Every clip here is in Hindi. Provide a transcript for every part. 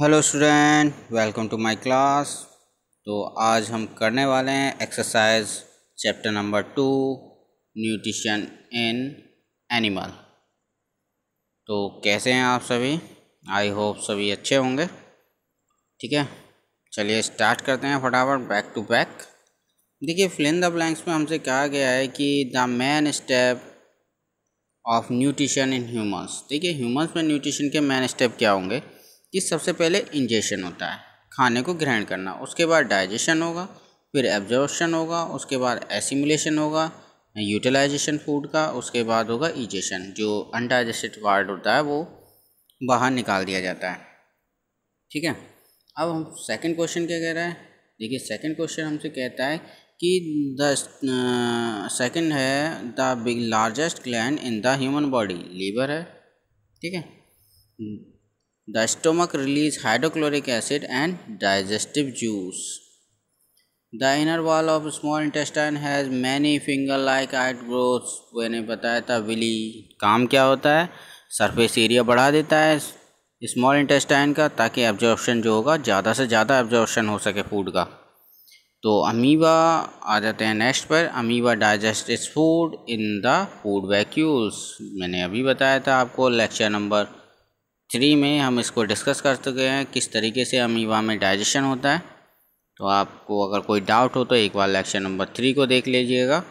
hello student welcome to my class तो आज हम करने वाले हैं exercise chapter number two nutrition in animal तो कैसे हैं आप सभी आई होप सभी अच्छे होंगे ठीक है चलिए स्टार्ट करते हैं फटाफट बैक टू बैक देखिए फिलिन द ब्लैंक्स में हमसे कहा गया है कि the main step of nutrition in humans देखिए ह्यूमन्स में न्यूट्रिशन के मेन स्टेप क्या होंगे कि सबसे पहले इंजेशन होता है खाने को ग्रहण करना उसके बाद डाइजेशन होगा फिर एब्जॉर्बशन होगा उसके बाद एसिमुलेशन होगा यूटिलाइजेशन फूड का उसके बाद होगा इजेशन जो अनडाइजेस्टेड वार्ड होता है वो बाहर निकाल दिया जाता है ठीक है अब हम सेकेंड क्वेश्चन क्या कह रहा है देखिए सेकेंड क्वेश्चन हमसे कहता है कि द सेकेंड है the big largest gland in the human body liver है ठीक है the stomach release hydrochloric acid and digestive juice the inner wall of small intestine has many finger like outgrowth मैंने बताया था विली काम क्या होता है सरफेस एरिया बढ़ा देता है स्मॉल इंटेस्टाइन का ताकि एब्जॉर्प्शन जो होगा ज़्यादा से ज़्यादा एब्जॉर्प्शन हो सके फूड का तो अमीबा आ जाते हैं नेक्स्ट पर amoeba digest is food in the food vacuoles मैंने अभी बताया था आपको लेक्चर नंबर थ्री में हम इसको डिस्कस कर चुके हैं किस तरीके से अमीबा में डाइजेशन होता है तो आपको अगर कोई डाउट हो तो एक बार लेक्चर नंबर थ्री को देख लीजिएगा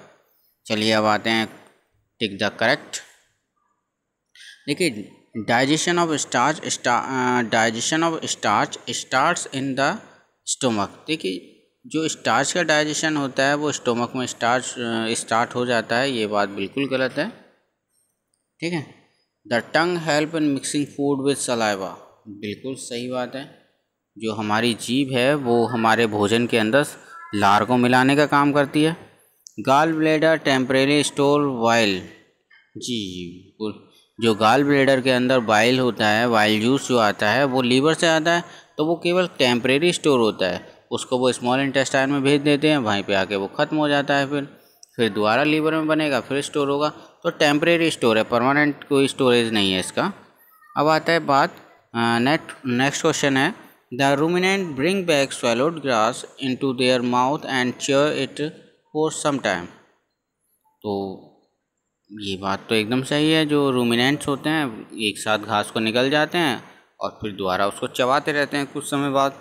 चलिए अब आते हैं टिक द करेक्ट देखिए digestion of starch digestion of starch starts in the stomach देखिए जो स्टार्च का डाइजेशन होता है वो स्टोमक में स्टार्च स्टार्ट हो जाता है ये बात बिल्कुल गलत है ठीक है the tongue help in mixing food with saliva बिल्कुल सही बात है जो हमारी जीभ है वो हमारे भोजन के अंदर लार को मिलाने का काम करती है gall bladder temporary store bile जी जी बिल्कुल जो गाल ब्लेडर के अंदर वाइल होता है वाइल जूस जो आता है वो लीवर से आता है तो वो केवल टेम्परेरी स्टोर होता है उसको वो स्मॉल इंटेस्टाइन में भेज देते हैं वहीं पे आके वो ख़त्म हो जाता है फिर फिर दोबारा लीवर में बनेगा फिर स्टोर होगा तो टेम्परेरी स्टोर है परमानेंट कोई स्टोरेज नहीं है इसका अब आता है बात नेक्स्ट नेक्स्ट क्वेश्चन है the ruminant bring back swallowed grass into their mouth and chew it for some time तो ये बात तो एकदम सही है जो रूमिनेंट्स होते हैं एक साथ घास को निकल जाते हैं और फिर दोबारा उसको चबाते रहते हैं कुछ समय बाद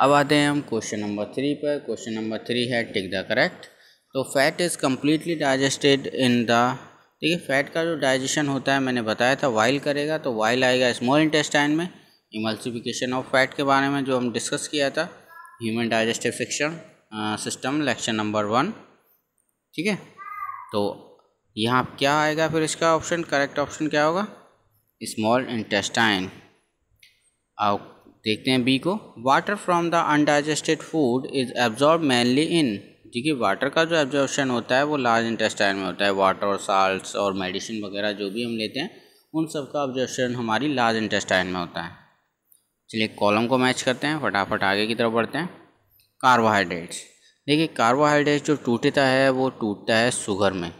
अब आते हैं हम क्वेश्चन नंबर थ्री पर क्वेश्चन नंबर थ्री है टिक द करेक्ट तो fat is completely digested in the देखिए फैट का जो डाइजेशन होता है मैंने बताया था वाइल करेगा तो वाइल आएगा स्मॉल इंटेस्टाइन में इमल्सिफिकेशन ऑफ फैट के बारे में जो हम डिस्कस किया था human digestive section system lecture number one ठीक है तो यहाँ क्या आएगा फिर इसका ऑप्शन करेक्ट ऑप्शन क्या होगा स्मॉल इंटेस्टाइन आओ देखते हैं बी को water from the undigested food is absorb mainly in देखिए वाटर का जो एब्जॉर्प्शन होता है वो लार्ज इंटेस्टाइन में होता है वाटर और साल्ट्स और मेडिसिन वगैरह जो भी हम लेते हैं उन सब का ऑब्जॉर्प्शन हमारी लार्ज इंटेस्टाइन में होता है चलिए कॉलम को मैच करते हैं फटाफट आगे की तरफ बढ़ते हैं कार्बोहाइड्रेट्स देखिए कार्बोहाइड्रेट जो टूटता है वो टूटता है शुगर में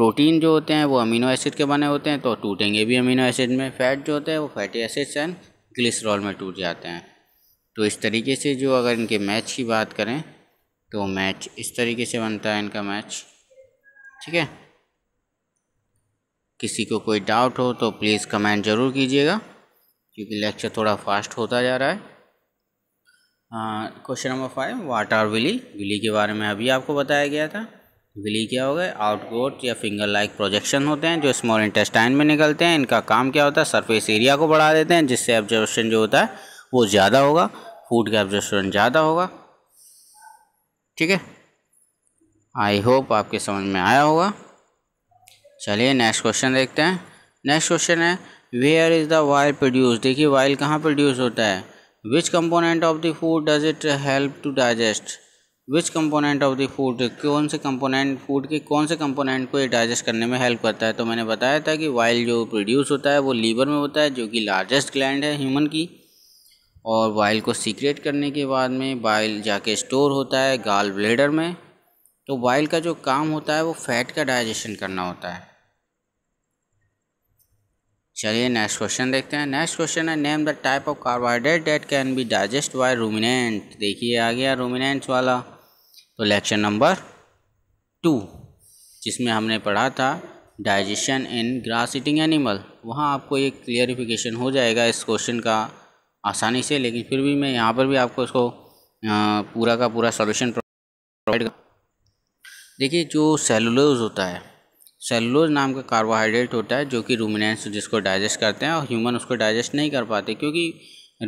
प्रोटीन जो होते हैं वो अमीनो एसिड के बने होते हैं तो टूटेंगे भी अमीनो एसिड में फैट जो होते हैं वो फैटी एसिड्स एंड ग्लिसरॉल में टूट जाते हैं तो इस तरीके से जो अगर इनके मैच की बात करें तो मैच इस तरीके से बनता है इनका मैच ठीक है किसी को कोई डाउट हो तो प्लीज़ कमेंट ज़रूर कीजिएगा क्योंकि लेक्चर थोड़ा फास्ट होता जा रहा है question number five what are villi villi के बारे में अभी आपको बताया गया था विली क्या हो गए आउटगोट या फिंगर लाइक प्रोजेक्शन होते हैं जो स्मॉल इंटेस्टाइन में निकलते हैं इनका काम क्या होता है सरफेस एरिया को बढ़ा देते हैं जिससे ऑब्जर्वेशन जो होता है वो ज़्यादा होगा फूड का ऑब्जर्वेशन ज़्यादा होगा ठीक है आई होप आपके समझ में आया होगा चलिए नेक्स्ट क्वेश्चन देखते हैं नेक्स्ट क्वेश्चन है where is the bile produce देखिए वाइल कहाँ प्रोड्यूस होता है which component of the food does it help to digest which component of the food कौन से कंपोनेंट फूड के कौन से कंपोनेंट को ये डाइजेस्ट करने में हेल्प करता है तो मैंने बताया था कि वाइल जो प्रोड्यूस होता है वो लीवर में होता है जो कि लार्जेस्ट ग्लैंड है ह्यूमन की और बाइल को सीक्रेट करने के बाद में बाइल जाके स्टोर होता है गाल ब्लेडर में तो बाइल का जो काम होता है वो फैट का डाइजेशन करना होता है चलिए नेक्स्ट क्वेश्चन देखते हैं नेक्स्ट क्वेश्चन है name the type of carbohydrate that can be digest by ruminant देखिए आ गया रूमिनेंट वाला तो लेक्चर नंबर टू जिसमें हमने पढ़ा था digestion in grass eating animal वहाँ आपको ये क्लियरिफिकेशन हो जाएगा इस क्वेश्चन का आसानी से लेकिन फिर भी मैं यहाँ पर भी आपको इसको पूरा का पूरा सॉल्यूशन प्रोवाइड देखिए जो सेलुलोज होता है सेलुलोज नाम का कार्बोहाइड्रेट होता है जो कि रूमिनेंस जिसको डाइजेस्ट करते हैं और ह्यूमन उसको डाइजेस्ट नहीं कर पाते क्योंकि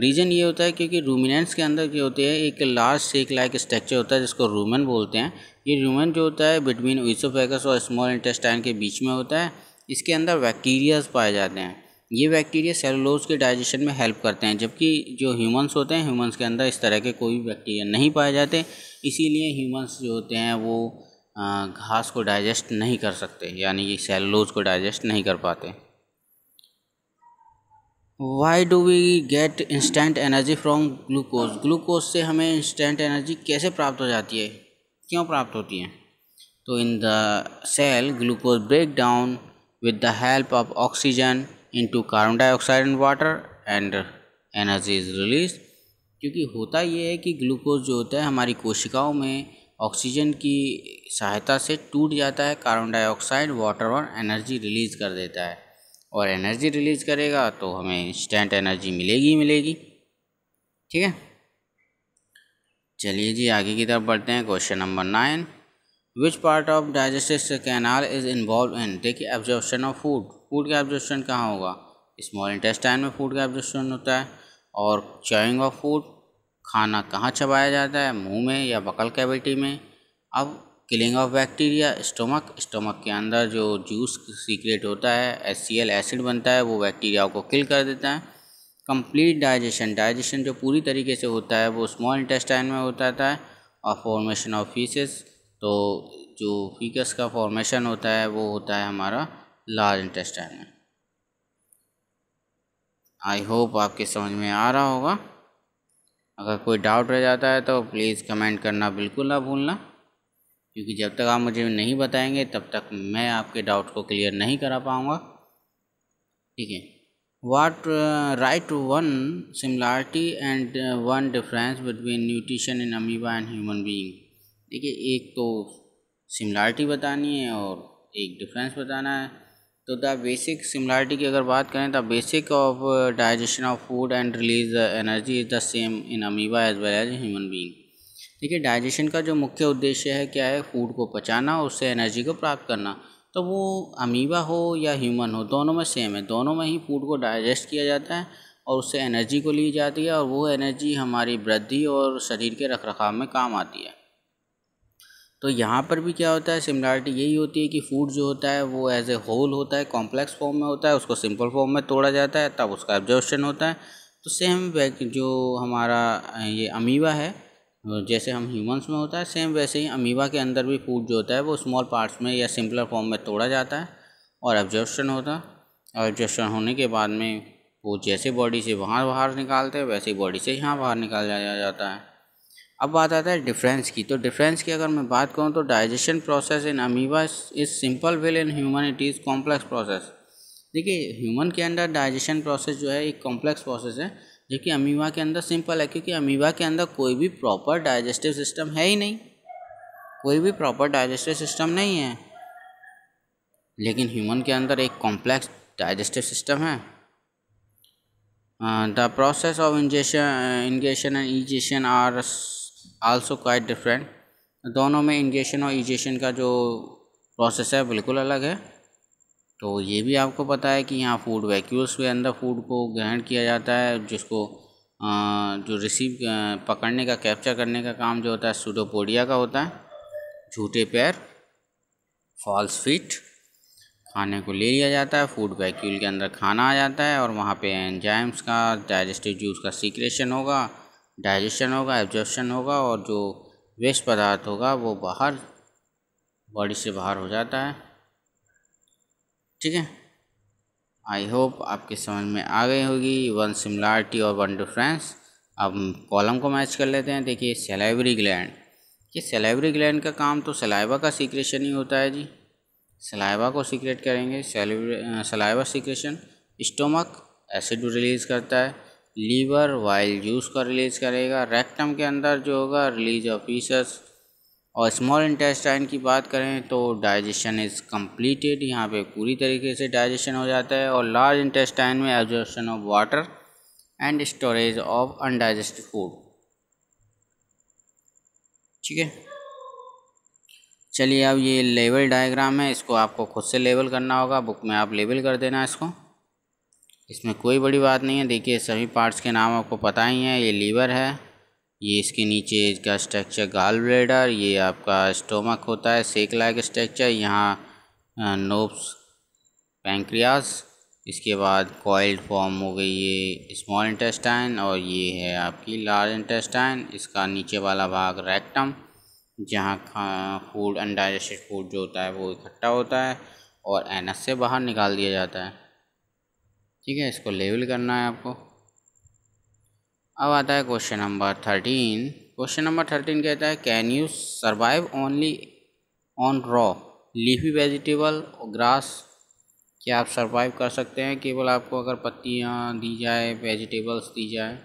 रीज़न ये होता है क्योंकि रूमिनेंस के अंदर जो होते हैं एक लार्ज सेक लाइक स्ट्रक्चर होता है जिसको रूमन बोलते हैं ये रूमन जो होता है बिटवीन ईसोफेगस और स्मॉल इंटेस्टाइन के बीच में होता है इसके अंदर बैक्टीरियाज पाए जाते हैं ये बैक्टीरिया सेलुलोज के डाइजेशन में हेल्प करते हैं जबकि जो ह्यूमंस होते हैं ह्यूमंस के अंदर इस तरह के कोई भी बैक्टीरिया नहीं पाए जाते इसीलिए ह्यूमंस जो होते हैं वो घास को डाइजेस्ट नहीं कर सकते यानी कि सेलुलोज को डाइजेस्ट नहीं कर पाते why do we get instant energy from glucose glucose से हमें इंस्टेंट एनर्जी कैसे प्राप्त हो जाती है क्यों प्राप्त होती है तो in the cell glucose break down with the help of oxygen into carbon dioxide and water and energy is released क्योंकि होता ये है कि ग्लूकोज जो होता है हमारी कोशिकाओं में ऑक्सीजन की सहायता से टूट जाता है कार्बन डाइऑक्साइड वाटर और एनर्जी रिलीज़ कर देता है और एनर्जी रिलीज़ करेगा तो हमें इंस्टेंट एनर्जी मिलेगी ही मिलेगी ठीक है चलिए जी आगे की तरफ बढ़ते हैं question number nine which part of digestive canal is involve in देखिए एब्जॉर्बन ऑफ फूड फूड का एब्जॉर्प्शन कहाँ होगा स्मॉल इंटेस्टाइन में फूड का एब्जॉर्प्शन होता है और चोइंग ऑफ फूड खाना कहाँ चबाया जाता है मुंह में या बकल कैविटी में अब killing of bacteria stomach stomach के अंदर जो जूस सीक्रेट होता है एस सी एल एसिड बनता है वो बैक्टीरिया को किल कर देता है कंप्लीट डाइजेशन डाइजेशन जो पूरी तरीके से होता है वो स्मॉल इंटेस्टाइन में होता है और फॉर्मेशन ऑफ फीसेस तो जो फीकस का फॉर्मेशन होता है वो होता है हमारा लार्ज इंटेस्टाइन में आई होप आपके समझ में आ रहा होगा अगर कोई डाउट रह जाता है तो प्लीज़ कमेंट करना बिल्कुल ना भूलना क्योंकि जब तक आप मुझे नहीं बताएंगे तब तक मैं आपके डाउट को क्लियर नहीं करा पाऊँगा ठीक है what right one similarity and one difference between nutrition in amoeba and human being देखिए एक तो सिमिलारिटी बतानी है और एक डिफरेंस बताना है तो द बेसिक सिमिलरिटी की अगर बात करें the basic of digestion of food and release the energy is the same in amoeba as well as human being देखिए डाइजेशन का जो मुख्य उद्देश्य है क्या है फूड को पचाना और उससे एनर्जी को प्राप्त करना तो वो अमीबा हो या ह्यूमन हो दोनों में सेम है दोनों में ही फूड को डाइजेस्ट किया जाता है और उससे एनर्जी को ली जाती है और वो एनर्जी हमारी वृद्धि और शरीर के रखरखाव में काम आती है तो यहाँ पर भी क्या होता है सिमिलरिटी यही होती है कि फूड जो होता है वो एज ए होल होता है कॉम्प्लेक्स फॉर्म में होता है उसको सिंपल फॉर्म में तोड़ा जाता है तब उसका एब्जॉर्प्शन होता है तो सेम जो हमारा ये अमीबा है जैसे हम ह्यूमंस में होता है सेम वैसे ही अमीबा के अंदर भी फूड जो होता है वो स्मॉल पार्ट्स में या सिंपलर फॉर्म में तोड़ा जाता है और एब्जॉर्प्शन होता है एब्जॉर्शन होने के बाद में वो जैसे बॉडी से वहाँ बाहर निकालते हैं वैसे ही बॉडी से यहाँ बाहर निकाल जाया जाता है अब बात आता है डिफरेंस की तो डिफरेंस की अगर मैं बात करूँ तो digestion process in amoeba is simple while in human it is complex process देखिए ह्यूमन के अंदर डाइजेशन प्रोसेस जो है एक कॉम्प्लेक्स प्रोसेस है जबकि अमीबा के अंदर सिंपल है क्योंकि अमीबा के अंदर कोई भी प्रॉपर डाइजेस्टिव सिस्टम है ही नहीं कोई भी प्रॉपर डाइजेस्टिव सिस्टम नहीं है लेकिन ह्यूमन के अंदर एक कॉम्प्लेक्स डाइजेस्टिव सिस्टम है the process of ingestion ingestion and egestion are also quite different दोनों में इंजेशन और इजेशन का जो प्रोसेस है बिल्कुल अलग है तो ये भी आपको पता है कि यहाँ फूड वैक्यूल्स के अंदर फूड को ग्रहण किया जाता है जिसको जो रिसीव पकड़ने का कैप्चर करने का काम जो होता है सूडोपोडिया का होता है झूठे पैर फॉल्स फीट खाने को ले लिया जाता है फूड वैक्यूल के अंदर खाना आ जाता है और वहाँ पे एंजाइम्स का डाइजेस्टिव जूस का सीक्रेशन होगा डाइजेशन होगा एब्जॉर्प्शन होगा और जो वेस्ट पदार्थ होगा वो बाहर बॉडी से बाहर हो जाता है ठीक है आई होप आपके समझ में आ गई होगी वन सिमिलारिटी और वन डिफरेंस अब कॉलम को मैच कर लेते हैं देखिए सेलाइवरी ग्लैंड ये सेलाइवरी ग्लैंड का काम तो सलाइवा का सीक्रेशन ही होता है जी सलाइवा को सीक्रेट करेंगे saliva secretion stomach acid release करता है लीवर वाइल जूस का रिलीज करेगा रेक्टम के अंदर जो होगा रिलीज ऑफ पीसस और स्मॉल इंटेस्टाइन की बात करें तो डाइजेशन इज़ कम्प्लीटेड यहाँ पे पूरी तरीके से डाइजेशन हो जाता है और लार्ज इंटेस्टाइन में absorption of water and storage of undigest food ठीक है चलिए अब ये लेवल डायग्राम है इसको आपको खुद से लेवल करना होगा बुक में आप लेवल कर देना इसको इसमें कोई बड़ी बात नहीं है देखिए सभी पार्ट्स के नाम आपको पता ही हैं ये लीवर है ये इसके नीचे इसका स्ट्रक्चर गाल ब्लेडर ये आपका स्टोमक होता है सेक लाइक स्ट्रक्चर यहाँ नोब्स पैंक्रियास इसके बाद कॉइल्ड फॉर्म हो गई ये स्मॉल इंटेस्टाइन और ये है आपकी लार्ज इंटेस्टाइन इसका नीचे वाला भाग रेक्टम जहाँ फूड अनडाइजेस्टेड फूड जो होता है वो इकट्ठा होता है और एनस से बाहर निकाल दिया जाता है ठीक है इसको लेवल करना है आपको अब आता है question number thirteen question number thirteen कहता है can you survive only on raw leafy vegetable और ग्रास क्या आप सर्वाइव कर सकते हैं केवल आपको अगर पत्तियाँ दी जाए वेजिटेबल्स दी जाए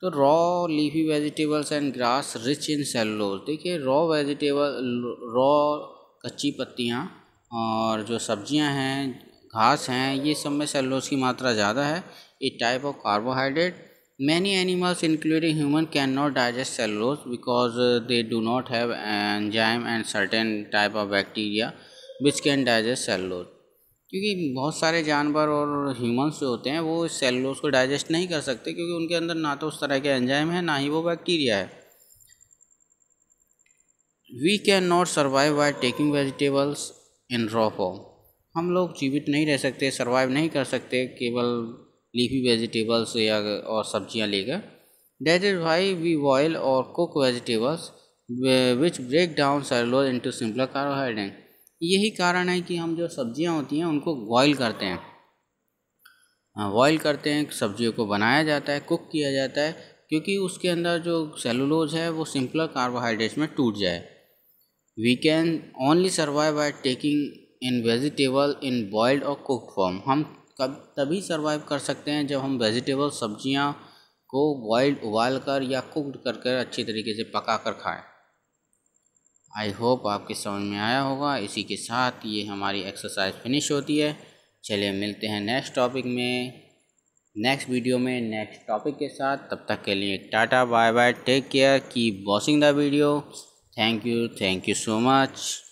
तो raw leafy vegetables and grass rich in cellulose देखिए रॉ वेजिटेबल रॉ कच्ची पत्तियाँ और जो सब्जियां हैं घास हैं ये सब में सेलोस की मात्रा ज़्यादा है a type of carbohydrate animals including human can not digest cellulose because they do not have enzyme and certain type of bacteria which can digest cellulose क्योंकि बहुत सारे जानवर और ह्यूमन्स जो होते हैं वो सेलोस को डाइजेस्ट नहीं कर सकते क्योंकि उनके अंदर ना तो उस तरह के एंजाइम है ना ही वो बैक्टीरिया है we can not survive by taking vegetables in raw form हम लोग जीवित नहीं रह सकते सर्वाइव नहीं कर सकते केवल लीफी वेजिटेबल्स या और सब्जियां लेकर that is why we boil और cook vegetables which break down cellulose into simpler carbohydrate यही कारण है कि हम जो सब्जियां होती हैं उनको बॉयल करते हैं बॉयल हाँ, करते हैं सब्जियों को बनाया जाता है कुक किया जाता है क्योंकि उसके अंदर जो सेलुलोज है वो सिंपलर कार्बोहाइड्रेट्स में टूट जाए we can only survive by taking in vegetable in boiled और कुक फॉर्म हम कब तभी सर्वाइव कर सकते हैं जब हम वेजिटेबल सब्जियां को बॉइल्ड उबाल कर या कुकड कर कर अच्छी तरीके से पका कर खाएँ आई होप आपके समझ में आया होगा इसी के साथ ये हमारी एक्सरसाइज फिनिश होती है चलिए मिलते हैं नेक्स्ट टॉपिक में नेक्स्ट वीडियो में नेक्स्ट टॉपिक के साथ तब तक के लिए tata bye bye take care keep watching the video thank you thank you so much